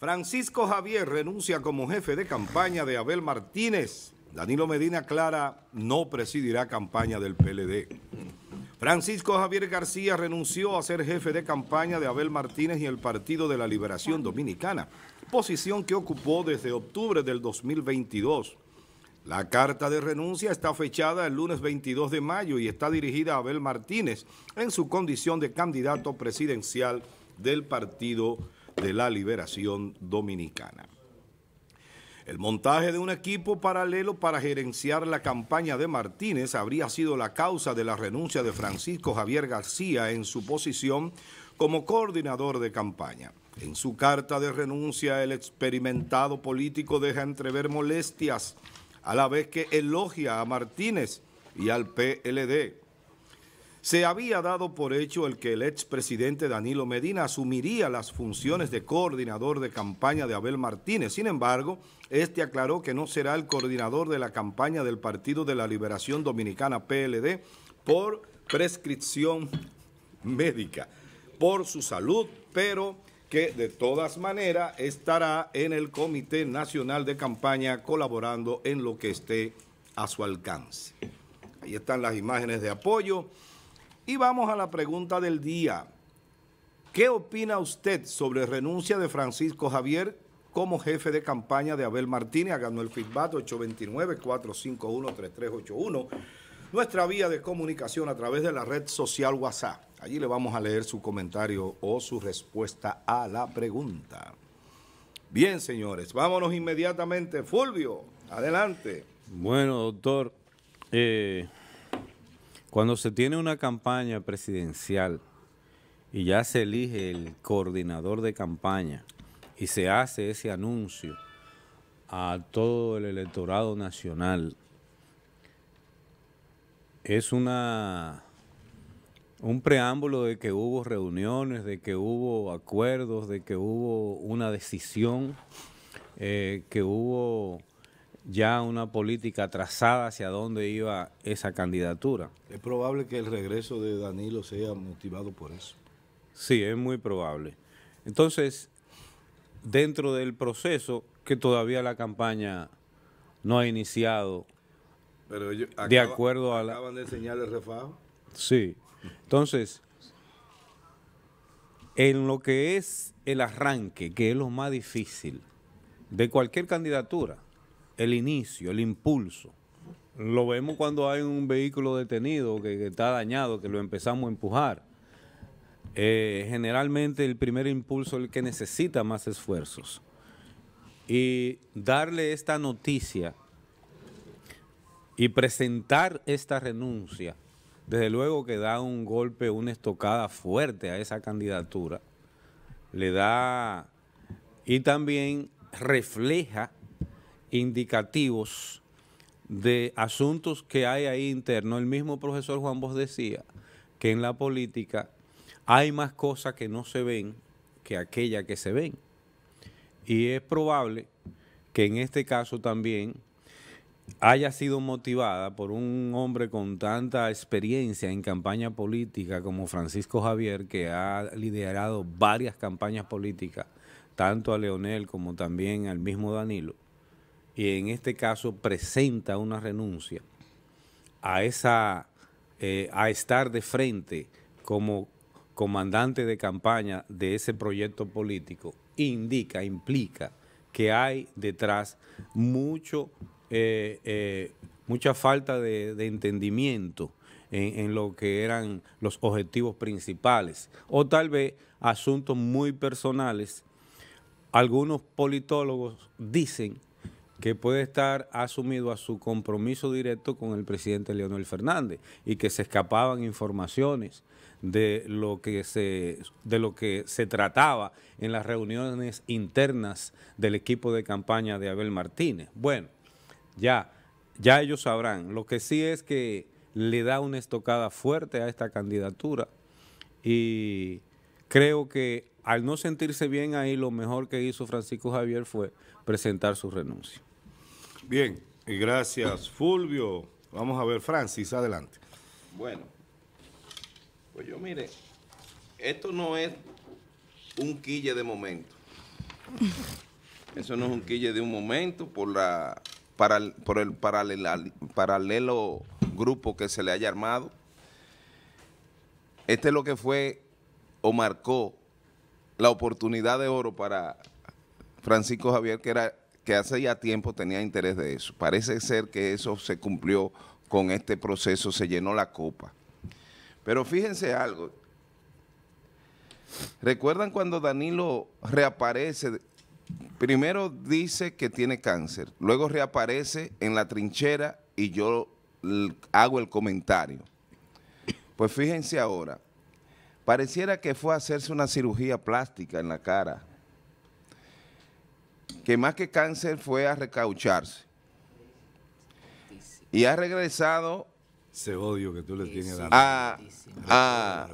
Francisco Javier renuncia como jefe de campaña de Abel Martínez. Danilo Medina Clara no presidirá campaña del PLD. Francisco Javier García renunció a ser jefe de campaña de Abel Martínez y el Partido de la Liberación Dominicana, posición que ocupó desde octubre del 2022. La carta de renuncia está fechada el lunes 22 de mayo y está dirigida a Abel Martínez en su condición de candidato presidencial del Partido de la liberación dominicana. El montaje de un equipo paralelo para gerenciar la campaña de Martínez habría sido la causa de la renuncia de Francisco Javier García en su posición como coordinador de campaña. En su carta de renuncia, el experimentado político deja entrever molestias, a la vez que elogia a Martínez y al PLD. Se había dado por hecho el que el expresidente Danilo Medina asumiría las funciones de coordinador de campaña de Abel Martínez. Sin embargo, este aclaró que no será el coordinador de la campaña del Partido de la Liberación Dominicana PLD por prescripción médica, por su salud, pero que de todas maneras estará en el Comité Nacional de Campaña colaborando en lo que esté a su alcance. Ahí están las imágenes de apoyo. Y vamos a la pregunta del día. ¿Qué opina usted sobre renuncia de Francisco Javier como jefe de campaña de Abel Martínez? Ganó el feedback 829-451-3381. Nuestra vía de comunicación a través de la red social WhatsApp. Allí le vamos a leer su comentario o su respuesta a la pregunta. Bien, señores, vámonos inmediatamente. Fulvio, adelante. Bueno, doctor, eh, cuando se tiene una campaña presidencial y ya se elige el coordinador de campaña y se hace ese anuncio a todo el electorado nacional, es una un preámbulo de que hubo reuniones, de que hubo acuerdos, de que hubo una decisión, eh, que hubo ya una política trazada hacia dónde iba esa candidatura. Es probable que el regreso de Danilo sea motivado por eso. Sí, es muy probable. Entonces, dentro del proceso que todavía la campaña no ha iniciado, Pero de acuerdo a la... Acaban de enseñar el refajo. Sí. Entonces, en lo que es el arranque, que es lo más difícil de cualquier candidatura, el inicio, el impulso. Lo vemos cuando hay un vehículo detenido que, está dañado, que lo empezamos a empujar. Eh, generalmente el primer impulso es el que necesita más esfuerzos. Y darle esta noticia y presentar esta renuncia, desde luego que da un golpe, una estocada fuerte a esa candidatura, le da y también refleja indicativos de asuntos que hay ahí interno. El mismo profesor Juan vos decía que en la política hay más cosas que no se ven que aquella que se ven. Y es probable que en este caso también haya sido motivada por un hombre con tanta experiencia en campaña política como Francisco Javier, que ha liderado varias campañas políticas, tanto a Leonel como también al mismo Danilo y en este caso presenta una renuncia a esa eh, a estar de frente como comandante de campaña de ese proyecto político indica, implica que hay detrás mucho, eh, eh, mucha falta de, entendimiento en, lo que eran los objetivos principales o tal vez asuntos muy personales. Algunos politólogos dicen que puede estar asumido a su compromiso directo con el presidente Leonel Fernández y que se escapaban informaciones de lo que se, de lo que se trataba en las reuniones internas del equipo de campaña de Abel Martínez. Bueno, ya, ya ellos sabrán. Lo que sí es que le da una estocada fuerte a esta candidatura y creo que al no sentirse bien ahí, lo mejor que hizo Francisco Javier fue presentar su renuncia. Bien, y eh, gracias Fulvio. Vamos a ver, Francis, adelante. Bueno, pues yo mire, esto no es un quille de momento. Eso no es un quille de un momento por la para, por el paralelo, paralelo grupo que se le haya armado. Este es lo que fue o marcó la oportunidad de oro para Francisco Javier, que era que hace ya tiempo tenía interés de eso. Parece ser que eso se cumplió con este proceso, se llenó la copa. Pero fíjense algo. ¿Recuerdan cuando Danilo reaparece? Primero dice que tiene cáncer, luego reaparece en la trinchera y yo hago el comentario. Pues fíjense ahora, pareciera que fue a hacerse una cirugía plástica en la cara que más que cáncer fue a recaucharse. Y ha regresado... Ese odio que tú le tienes a... A...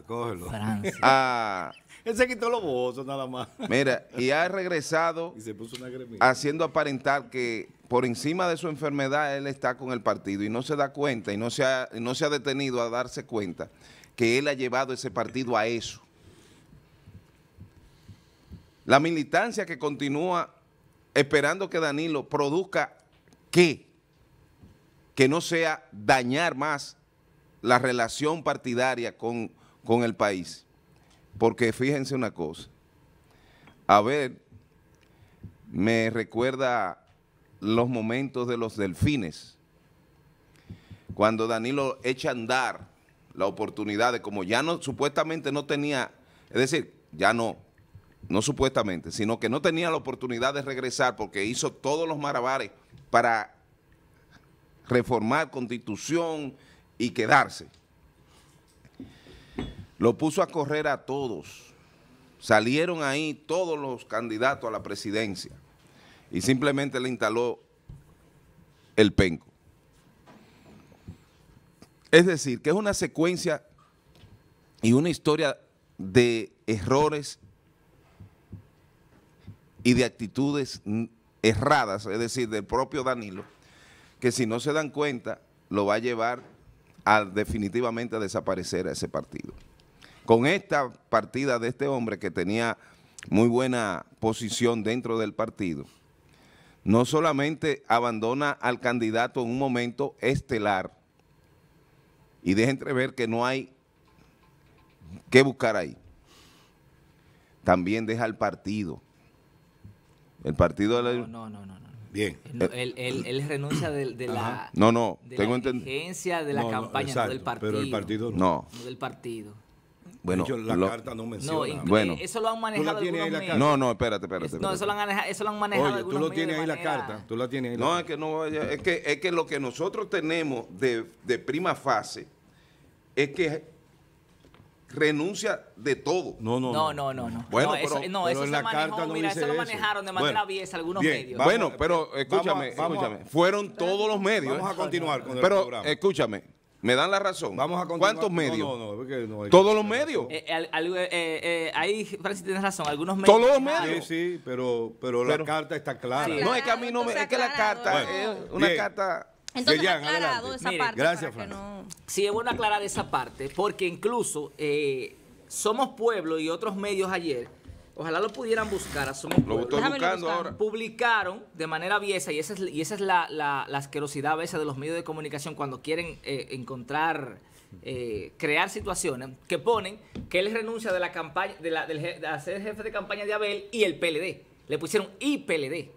Francia Él se quitó los bozos nada más. Mira, y ha regresado haciendo aparentar que por encima de su enfermedad él está con el partido y no se da cuenta y no se no se ha detenido a darse cuenta que él ha llevado ese partido a eso. La militancia que continúa esperando que Danilo produzca qué? Que no sea dañar más la relación partidaria con, con el país. Porque fíjense una cosa, a ver, me recuerda los momentos de los delfines, cuando Danilo echa a andar la oportunidad de como ya no, supuestamente no tenía, es decir, ya no, no supuestamente, sino que no tenía la oportunidad de regresar porque hizo todos los maravares para reformar constitución y quedarse. Lo puso a correr a todos. Salieron ahí todos los candidatos a la presidencia y simplemente le instaló el penco. Es decir, que es una secuencia y una historia de errores y de actitudes erradas, es decir, del propio Danilo, que si no se dan cuenta, lo va a llevar a definitivamente a desaparecer a ese partido. Con esta partida de este hombre que tenía muy buena posición dentro del partido, no solamente abandona al candidato en un momento estelar y deja entrever que no hay qué buscar ahí, también deja al partido el partido de la... No, no, no. no. Bien. Él, renuncia de, la... No, no, tengo entendido. de la campaña, no del partido. Pero el partido no. No del partido. Bueno, de la carta no menciona. No, bueno, eh, eso lo han manejado No, no, espérate, espérate. No, eso lo han, eso lo han manejado Oye, tú lo tienes ahí la carta. Tú la tienes ahí no, es que no vaya, es que, es que lo que nosotros tenemos de, de prima fase es que renuncia de todo. No, no, no. No, no, no. Bueno, eso, no, eso se manejó, mira, eso, lo manejaron de manera bueno, algunos medios. bueno, pero escúchame, escúchame. fueron todos los medios. Vamos a continuar con el pero, programa. Pero escúchame, me dan la razón. Vamos a ¿Cuántos medios? No, no, no, Todos los medios. Eh eh, eh, eh, ahí, Francis, tienes razón. Algunos medios. Todos los medios. Sí, sí, pero, pero, la carta está clara. no, es que a mí no me. Es que la carta una carta. Entonces, aclarado esa parte. Gracias, Sí, es bueno aclarar esa parte, porque incluso eh, Somos Pueblo y otros medios ayer, ojalá lo pudieran buscar, a su Lo estoy buscando ahora. Publicaron de manera viesa, y esa es, la, asquerosidad a veces de los medios de comunicación cuando quieren eh, encontrar... Eh, crear situaciones que ponen que él renuncia de la campaña de, la, de ser jefe de campaña de Abel y el PLD. Le pusieron y PLD.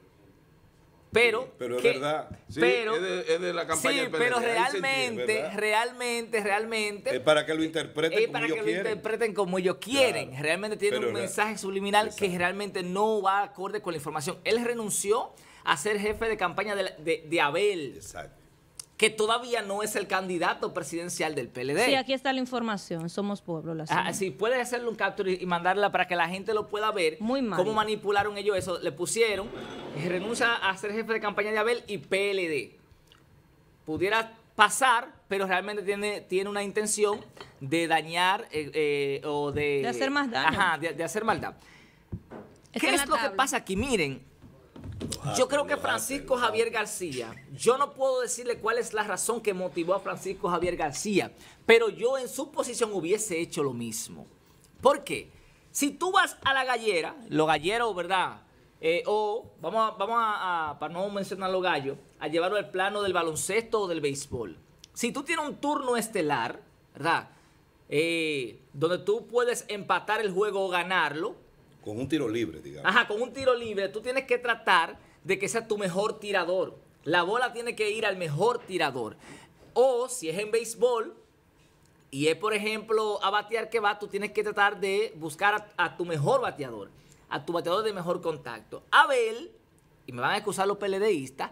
Pero, pero es verdad. Sí, pero, es, de, de la campaña pero realmente, realmente, realmente. Es para que lo interpreten como ellos quieren. interpreten como quieren. realmente tiene un mensaje subliminal que realmente no va acorde con la información. Él renunció a ser jefe de campaña de, de, de Abel. Exacto que todavía no es el candidato presidencial del PLD. Sí, aquí está la información, somos pueblo. La ah, sí, puedes hacerle un capture y mandarla para que la gente lo pueda ver. Muy mal. Cómo manipularon ellos eso. Le pusieron, eh, renuncia a ser jefe de campaña de Abel y PLD. Pudiera pasar, pero realmente tiene, tiene una intención de dañar eh, eh, o de... De hacer más daño. Ajá, de, hacer maldad. Está ¿Qué es lo que pasa aquí? Miren, Ah, yo creo que Francisco Javier García, yo no puedo decirle cuál es la razón que motivó a Francisco Javier García, pero yo en su posición hubiese hecho lo mismo. ¿Por qué? Si tú vas a la gallera, los galleros, ¿verdad? Eh, o vamos, a, vamos a, para no mencionar los gallos, a llevarlo al plano del baloncesto o del béisbol. Si tú tienes un turno estelar, ¿verdad? Eh, donde tú puedes empatar el juego o ganarlo, con un tiro libre, digamos. Ajá, con un tiro libre, tú tienes que tratar de que sea tu mejor tirador. La bola tiene que ir al mejor tirador. O si es en béisbol y es, por ejemplo, a batear que va, tú tienes que tratar de buscar a, tu mejor bateador, a tu bateador de mejor contacto. Abel, y me van a excusar los PLDistas,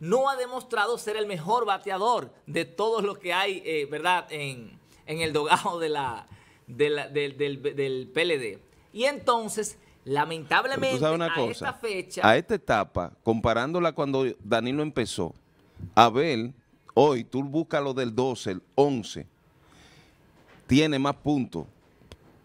no ha demostrado ser el mejor bateador de todos los que hay, eh, ¿verdad?, en, en, el dogado de la, del, del, del PLD. Y entonces, lamentablemente, a esta fecha... A esta etapa, comparándola cuando Danilo empezó, Abel, hoy tú buscas lo del 12, el 11, tiene más puntos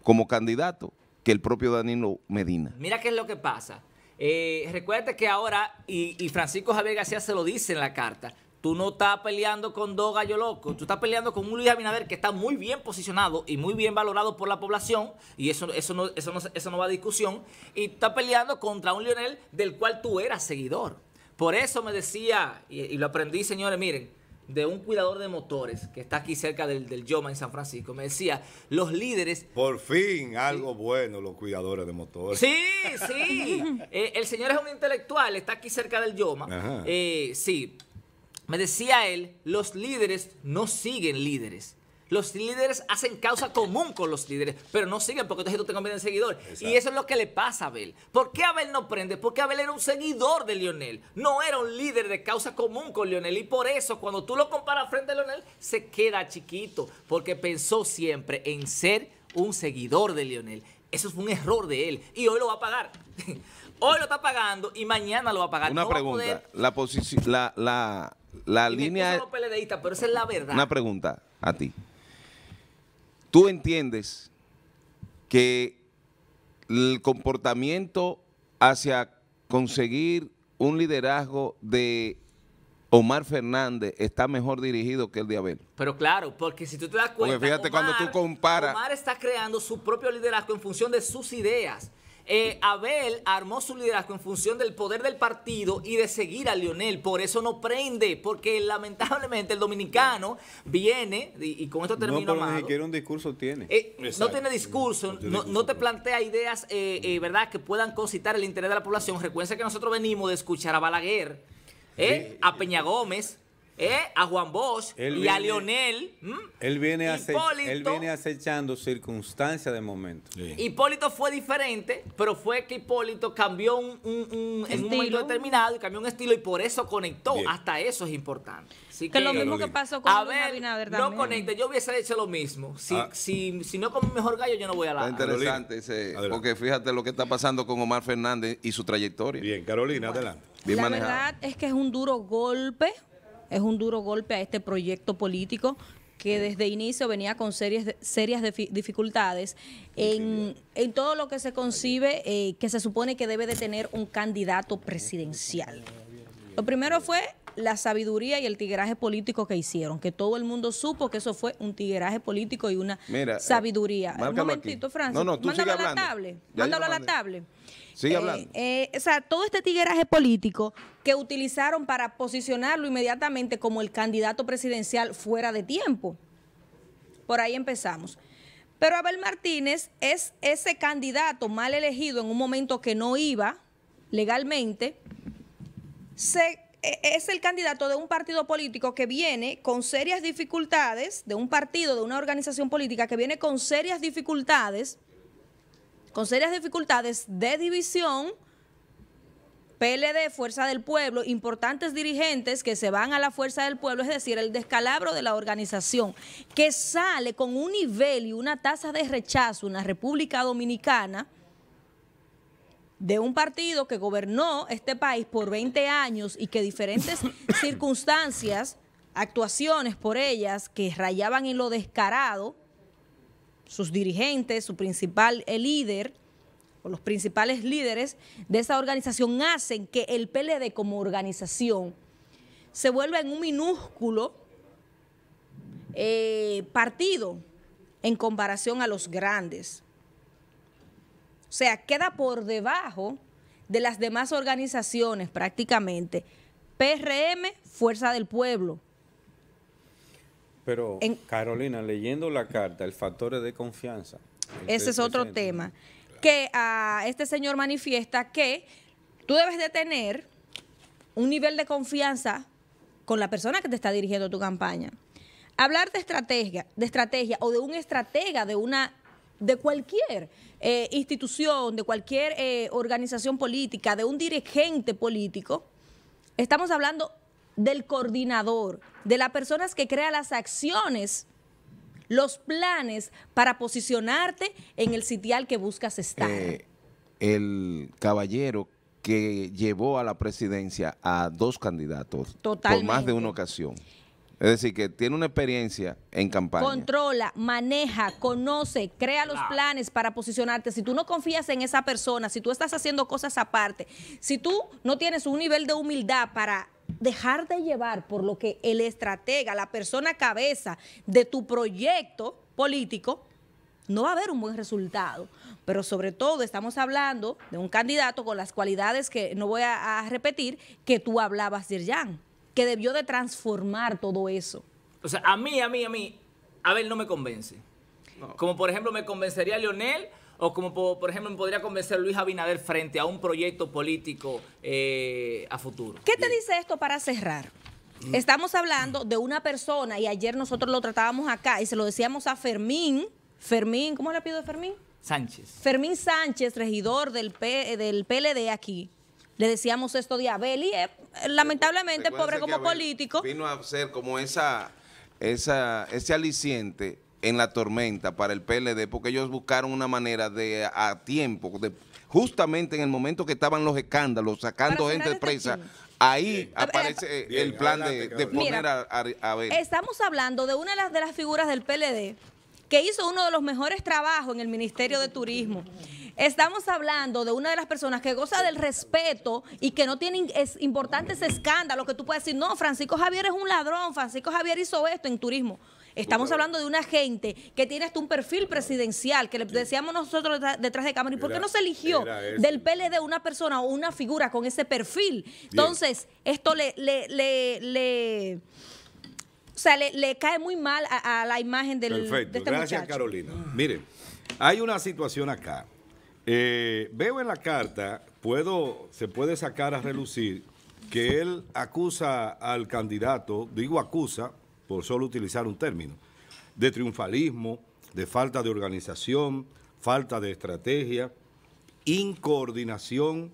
como candidato que el propio Danilo Medina. Mira qué es lo que pasa. Eh, recuerda que ahora, y, y Francisco Javier García se lo dice en la carta, tú no estás peleando con dos gallos locos, tú estás peleando con un Luis Abinader que está muy bien posicionado y muy bien valorado por la población, y eso, eso, no, eso, no, eso no va a discusión, y estás peleando contra un Lionel del cual tú eras seguidor. Por eso me decía, y, lo aprendí, señores, miren, de un cuidador de motores que está aquí cerca del, del Yoma en San Francisco. Me decía, los líderes... Por fin, algo bueno los cuidadores de motores. Sí, sí. Eh, el señor es un intelectual, está aquí cerca del Yoma. Eh, sí, me decía él, los líderes no siguen líderes. Los líderes hacen causa común con los líderes, pero no siguen porque entonces tú te conviertes en seguidor. Y eso es lo que le pasa a Abel. ¿Por qué Abel no prende? Porque Abel era un seguidor de Lionel. No era un líder de causa común con Lionel. Y por eso, cuando tú lo comparas frente a Lionel, se queda chiquito. Porque pensó siempre en ser un seguidor de Lionel. Eso fue un error de él. Y hoy lo va a pagar. hoy lo está pagando y mañana lo va a pagar. Una pregunta. La, la, la la línea. pero es la verdad. Una pregunta a ti. ¿Tú entiendes que el comportamiento hacia conseguir un liderazgo de Omar Fernández está mejor dirigido que el de Abel. Pero claro, porque si tú te das cuenta. fíjate cuando tú comparas. Omar está creando su propio liderazgo en función de sus ideas. Eh, Abel armó su liderazgo en función del poder del partido y de seguir a Lionel. Por eso no prende, porque lamentablemente el dominicano viene, y, con esto termino, no, un discurso tiene. Eh, no tiene discurso, no, te plantea ideas, eh, ¿verdad?, que puedan concitar el interés de la población. Recuerden que nosotros venimos de escuchar a Balaguer, a Peña Gómez, eh, a Juan Bosch y a Lionel. Él viene, él viene acechando circunstancias de momento. Hipólito fue diferente, pero fue que Hipólito cambió un, un, en determinado y cambió un estilo y por eso conectó. Hasta eso es importante. que, lo mismo que pasó con a ver, No conecte, yo hubiese hecho lo mismo. Si, ah. si, si no como mejor gallo, yo no voy a la. interesante, ese, porque fíjate lo que está pasando con Omar Fernández y su trayectoria. Bien, Carolina, adelante. la verdad es que es un duro golpe es un duro golpe a este proyecto político que desde inicio venía con series de, serias dificultades en, todo lo que se concibe eh, que se supone que debe de tener un candidato presidencial. Lo primero fue la sabiduría y el tigueraje político que hicieron, que todo el mundo supo que eso fue un tigueraje político y una eh, sabiduría. un momentito, Francis. mándalo a la table. Mándalo a la Sigue eh, hablando. Eh, o sea, todo este tigueraje político que utilizaron para posicionarlo inmediatamente como el candidato presidencial fuera de tiempo. Por ahí empezamos. Pero Abel Martínez es ese candidato mal elegido en un momento que no iba legalmente. Eh, es el candidato de un partido político que viene con serias dificultades, de un partido, de una organización política que viene con serias dificultades con serias dificultades de división. PLD, Fuerza del Pueblo, importantes dirigentes que se van a la Fuerza del Pueblo, es decir, el descalabro de la organización, que sale con un nivel y una tasa de rechazo en la República Dominicana de un partido que gobernó este país por 20 años y que diferentes circunstancias, actuaciones por ellas que rayaban en lo descarado, sus dirigentes, su principal el eh, líder, o los principales líderes de esa organización hacen que el PLD como organización se vuelva en un minúsculo eh, partido en comparación a los grandes. O sea, queda por debajo de las demás organizaciones prácticamente. PRM, Fuerza del Pueblo. Pero, Carolina, leyendo la carta, el factor de confianza. Ese es otro tema. Que a ah, este señor manifiesta que tú debes de tener un nivel de confianza con la persona que te está dirigiendo tu campaña. Hablar de estrategia, de estrategia o de un estratega de una de cualquier eh, institución, de cualquier eh, organización política, de un dirigente político, estamos hablando del coordinador, de las personas que crea las acciones, los planes para posicionarte en el sitial que buscas estar. Eh, el caballero que llevó a la presidencia a dos candidatos Totalmente. por más de una ocasión. Es decir, que tiene una experiencia en campaña. Controla, maneja, conoce, crea los planes para posicionarte. Si tú no confías en esa persona, si tú estás haciendo cosas aparte, si tú no tienes un nivel de humildad para dejar de llevar por lo que el estratega, la persona cabeza de tu proyecto político, no va a haber un buen resultado. Pero sobre todo estamos hablando de un candidato con las cualidades que no voy a, repetir, que tú hablabas, yang que debió de transformar todo eso. O sea, a mí, a mí, a mí, a ver, no me convence. Como por ejemplo me convencería a Lionel... O como, por, ejemplo, me podría convencer Luis Abinader frente a un proyecto político eh, a futuro. ¿Qué te dice esto para cerrar? Estamos hablando de una persona, y ayer nosotros lo tratábamos acá y se lo decíamos a Fermín, Fermín, ¿cómo le pido a Fermín? Sánchez. Fermín Sánchez, regidor del, PLD aquí, le decíamos esto de Abel y eh, lamentablemente, pobre como político. Vino a ser como esa, ese aliciente en la tormenta para el PLD porque ellos buscaron una manera de a tiempo, de, justamente en el momento que estaban los escándalos, sacando gente de este presa, Ahí aparece el plan de, poner a, ver. Estamos hablando de una de las, figuras del PLD que hizo uno de los mejores trabajos en el Ministerio de Turismo. Estamos hablando de una de las personas que goza del respeto y que no tiene importantes escándalos que tú puedes decir, no, Francisco Javier es un ladrón, Francisco Javier hizo esto en turismo. Estamos hablando de una gente que tiene hasta un perfil presidencial, que le decíamos nosotros detrás de cámara. ¿Y por qué no se eligió del PLD una persona o una figura con ese perfil? Entonces, esto le, le, le, o sea, le, cae muy mal a, la imagen del Perfecto. De este Gracias, Carolina. Miren, hay una situación acá. Eh, veo en la carta, puedo, se puede sacar a relucir que él acusa al candidato, digo acusa, por solo utilizar un término, de triunfalismo, de falta de organización, falta de estrategia, incoordinación,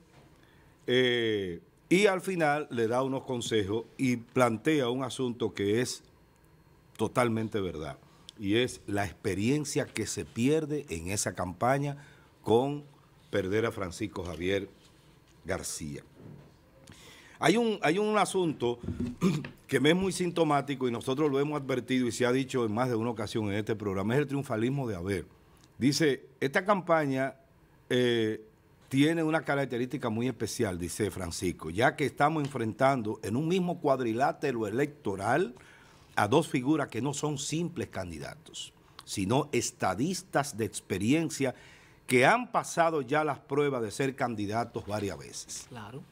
eh, y al final le da unos consejos y plantea un asunto que es totalmente verdad, y es la experiencia que se pierde en esa campaña con perder a Francisco Javier García. Hay un, hay un asunto que me es muy sintomático y nosotros lo hemos advertido y se ha dicho en más de una ocasión en este programa, es el triunfalismo de haber. Dice, esta campaña eh, tiene una característica muy especial, dice Francisco, ya que estamos enfrentando en un mismo cuadrilátero electoral a dos figuras que no son simples candidatos, sino estadistas de experiencia que han pasado ya las pruebas de ser candidatos varias veces. Claro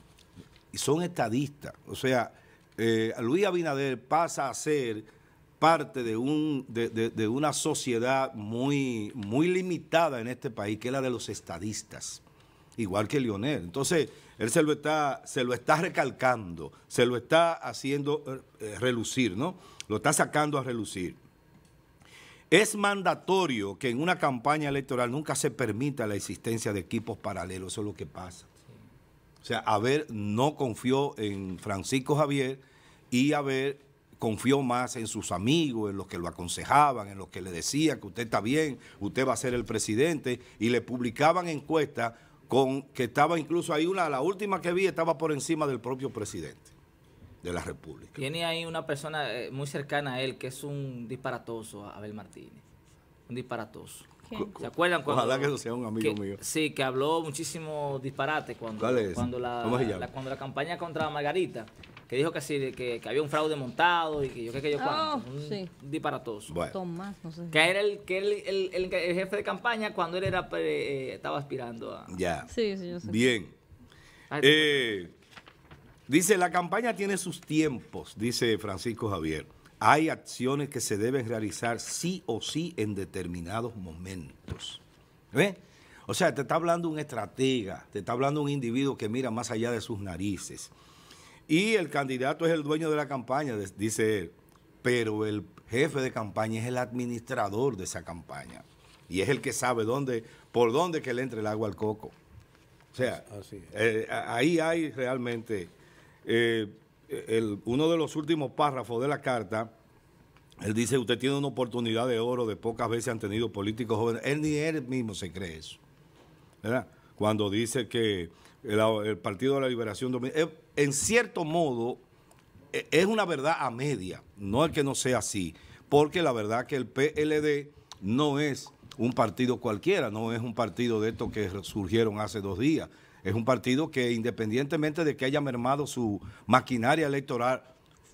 y son estadistas. O sea, eh, Luis Abinader pasa a ser parte de, un, de, una sociedad muy, muy limitada en este país, que es la de los estadistas, igual que Lionel. Entonces, él se lo está, se lo está recalcando, se lo está haciendo eh, relucir, ¿no? Lo está sacando a relucir. Es mandatorio que en una campaña electoral nunca se permita la existencia de equipos paralelos, eso es lo que pasa. O sea, Haber no confió en Francisco Javier y Haber confió más en sus amigos, en los que lo aconsejaban, en los que le decían que usted está bien, usted va a ser el presidente, y le publicaban encuestas con que estaba incluso ahí una, la última que vi estaba por encima del propio presidente de la República. Tiene ahí una persona eh, muy cercana a él que es un disparatoso, Abel Martínez, un disparatoso. ¿Se acuerdan Ojalá que eso sea un amigo mío. Sí, que habló muchísimo disparate cuando, cuando la, campaña contra Margarita, que dijo que sí, que, que había un fraude montado y que yo creo que yo cuando, oh, un disparatoso. Tomás, no sé. Que era el que el, jefe de campaña cuando él era eh, eh, estaba aspirando a. Ya. Sí, sí, Bien. Eh, dice la campaña tiene sus tiempos, dice Francisco Javier hay acciones que se deben realizar sí o sí en determinados momentos. ¿Ve? O sea, te está hablando un estratega, te está hablando un individuo que mira más allá de sus narices. Y el candidato es el dueño de la campaña, dice él, pero el jefe de campaña es el administrador de esa campaña. Y es el que sabe dónde, por dónde que le entre el agua al coco. O sea, eh, ahí hay realmente... Eh, uno de los últimos párrafos de la carta, él dice, usted tiene una oportunidad de oro de pocas veces han tenido políticos jóvenes. Él ni él mismo se cree eso. ¿verdad? Cuando dice que el, Partido de la Liberación Dominicana, eh, en cierto modo, eh, es una verdad a media. No es que no sea así, porque la verdad que el PLD no es un partido cualquiera, no es un partido de estos que surgieron hace dos días. Es un partido que independientemente de que haya mermado su maquinaria electoral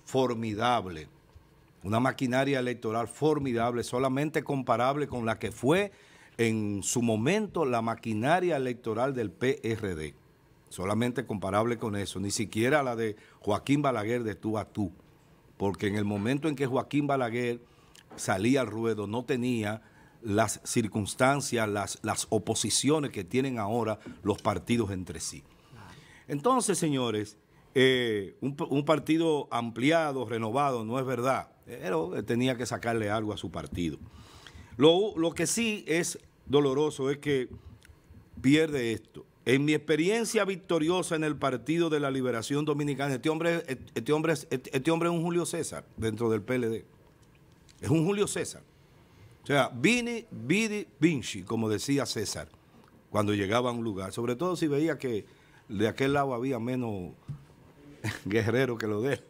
formidable, una maquinaria electoral formidable, solamente comparable con la que fue en su momento la maquinaria electoral del PRD, solamente comparable con eso, ni siquiera la de Joaquín Balaguer de tú a tú, porque en el momento en que Joaquín Balaguer salía al ruedo no tenía las circunstancias, las, las oposiciones que tienen ahora los partidos entre sí. Entonces, señores, eh, un, partido ampliado, renovado, no es verdad, pero tenía que sacarle algo a su partido. Lo, que sí es doloroso es que pierde esto. En mi experiencia victoriosa en el Partido de la Liberación Dominicana, este hombre, este, este hombre, este, este hombre es un Julio César dentro del PLD. Es un Julio César. O sea, vini, vidi, vinci, como decía César, cuando llegaba a un lugar, sobre todo si veía que de aquel lado había menos guerrero que lo de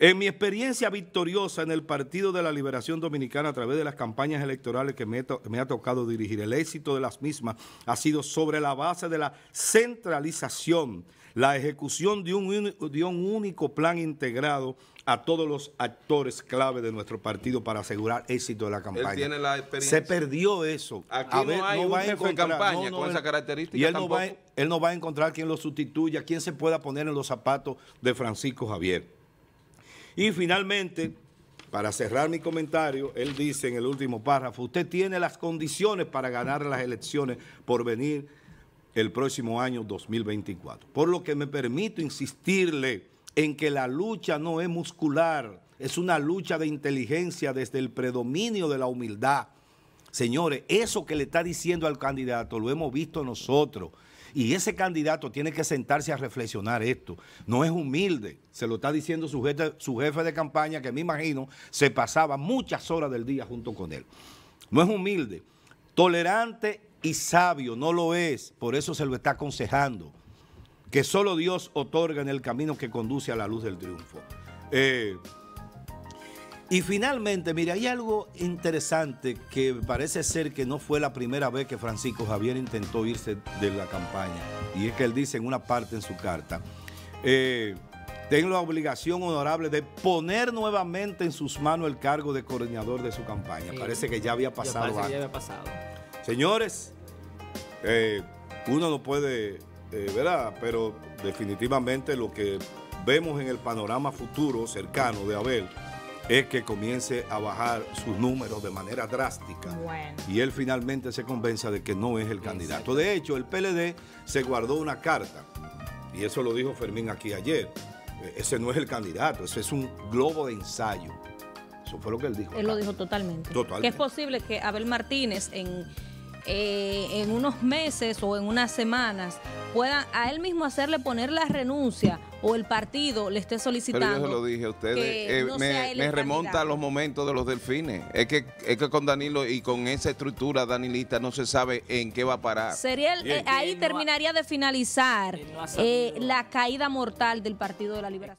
en mi experiencia victoriosa en el Partido de la Liberación Dominicana a través de las campañas electorales que me, ha tocado dirigir, el éxito de las mismas ha sido sobre la base de la centralización, la ejecución de un, único plan integrado a todos los actores clave de nuestro partido para asegurar éxito de la campaña. Se perdió eso. Aquí a no hay va campaña con esa característica. él no, va, él no va a encontrar quien lo sustituya, quien se pueda poner en los zapatos de Francisco Javier. Y finalmente, para cerrar mi comentario, él dice en el último párrafo, usted tiene las condiciones para ganar las elecciones por venir el próximo año 2024. Por lo que me permito insistirle en que la lucha no es muscular, es una lucha de inteligencia desde el predominio de la humildad. Señores, eso que le está diciendo al candidato lo hemos visto nosotros. Y ese candidato tiene que sentarse a reflexionar esto. No es humilde, se lo está diciendo su jefe, de campaña, que me imagino se pasaba muchas horas del día junto con él. No es humilde, tolerante y sabio, no lo es, por eso se lo está aconsejando. Que solo Dios otorga en el camino que conduce a la luz del triunfo. Eh, y finalmente, mire, hay algo interesante que parece ser que no fue la primera vez que Francisco Javier intentó irse de la campaña. Y es que él dice en una parte en su carta, eh, tengo la obligación honorable de poner nuevamente en sus manos el cargo de coordinador de su campaña. Parece que ya había pasado que Ya había pasado. Señores, eh, uno no puede, eh, ¿verdad? Pero definitivamente lo que vemos en el panorama futuro cercano de Abel es que comience a bajar sus números de manera drástica y él finalmente se convenza de que no es el candidato. De hecho, el PLD se guardó una carta, y eso lo dijo Fermín aquí ayer, e, ese no es el candidato, ese es un globo de ensayo. Eso fue lo que él dijo. Él lo dijo totalmente. Que es posible que Abel Martínez en, eh, en unos meses o en unas semanas pueda a él mismo hacerle poner la renuncia o el partido le esté solicitando. Pero yo se lo dije a ustedes. Eh, me, remonta a los momentos de los delfines. Es que, es que con Danilo y con esa estructura danilista no se sabe en qué va a parar. Sería eh, ahí terminaría de finalizar eh, la caída mortal del Partido de la Liberación.